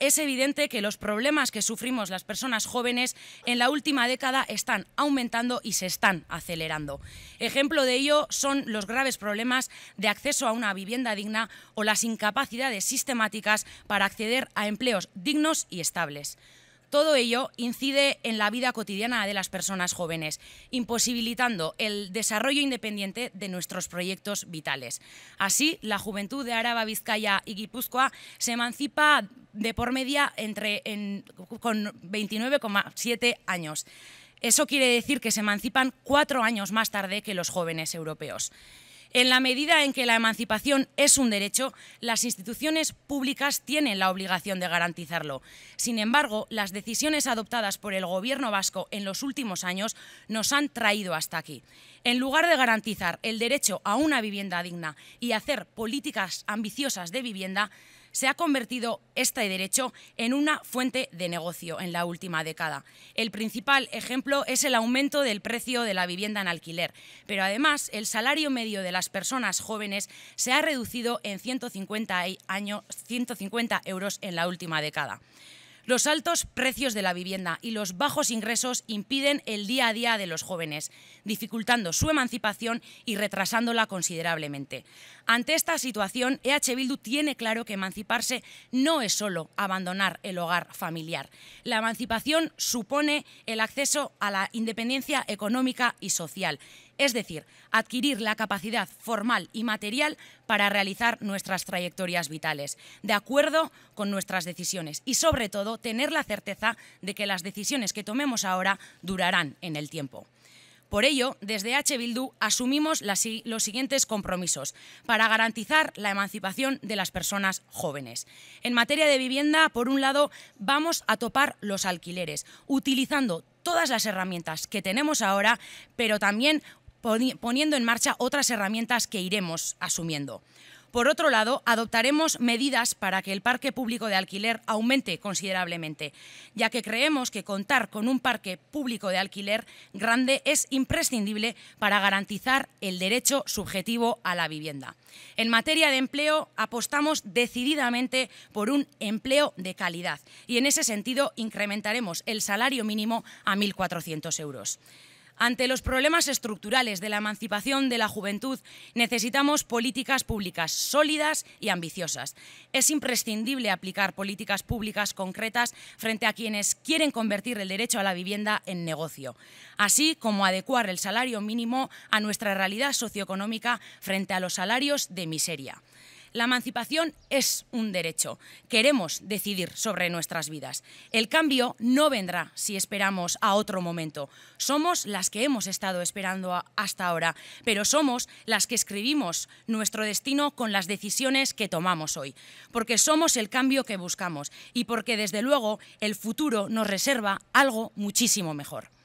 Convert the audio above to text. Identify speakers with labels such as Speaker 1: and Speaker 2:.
Speaker 1: es evidente que los problemas que sufrimos las personas jóvenes en la última década están aumentando y se están acelerando. Ejemplo de ello son los graves problemas de acceso a una vivienda digna o las incapacidades sistemáticas para acceder a empleos dignos y estables. Todo ello incide en la vida cotidiana de las personas jóvenes, imposibilitando el desarrollo independiente de nuestros proyectos vitales. Así, la juventud de Araba, Vizcaya y Guipúzcoa se emancipa de por media entre, con 29,7 años. Eso quiere decir que se emancipan cuatro años más tarde que los jóvenes europeos. En la medida en que la emancipación es un derecho, las instituciones públicas tienen la obligación de garantizarlo. Sin embargo, las decisiones adoptadas por el Gobierno vasco en los últimos años nos han traído hasta aquí. En lugar de garantizar el derecho a una vivienda digna y hacer políticas ambiciosas de vivienda, se ha convertido este derecho en una fuente de negocio en la última década. El principal ejemplo es el aumento del precio de la vivienda en alquiler, pero además el salario medio de las personas jóvenes se ha reducido en 150, euros en la última década. Los altos precios de la vivienda y los bajos ingresos impiden el día a día de los jóvenes, dificultando su emancipación y retrasándola considerablemente. Ante esta situación, EH Bildu tiene claro que emanciparse no es solo abandonar el hogar familiar. La emancipación supone el acceso a la independencia económica y social es decir, adquirir la capacidad formal y material para realizar nuestras trayectorias vitales, de acuerdo con nuestras decisiones y sobre todo tener la certeza de que las decisiones que tomemos ahora durarán en el tiempo. Por ello, desde H. Bildu asumimos los siguientes compromisos para garantizar la emancipación de las personas jóvenes. En materia de vivienda, por un lado, vamos a topar los alquileres, utilizando todas las herramientas que tenemos ahora, pero también poniendo en marcha otras herramientas que iremos asumiendo. Por otro lado, adoptaremos medidas para que el parque público de alquiler aumente considerablemente, ya que creemos que contar con un parque público de alquiler grande es imprescindible para garantizar el derecho subjetivo a la vivienda. En materia de empleo, apostamos decididamente por un empleo de calidad y en ese sentido incrementaremos el salario mínimo a 1.400 euros. Ante los problemas estructurales de la emancipación de la juventud, necesitamos políticas públicas sólidas y ambiciosas. Es imprescindible aplicar políticas públicas concretas frente a quienes quieren convertir el derecho a la vivienda en negocio, así como adecuar el salario mínimo a nuestra realidad socioeconómica frente a los salarios de miseria. La emancipación es un derecho. Queremos decidir sobre nuestras vidas. El cambio no vendrá si esperamos a otro momento. Somos las que hemos estado esperando hasta ahora, pero somos las que escribimos nuestro destino con las decisiones que tomamos hoy, porque somos el cambio que buscamos y porque desde luego el futuro nos reserva algo muchísimo mejor.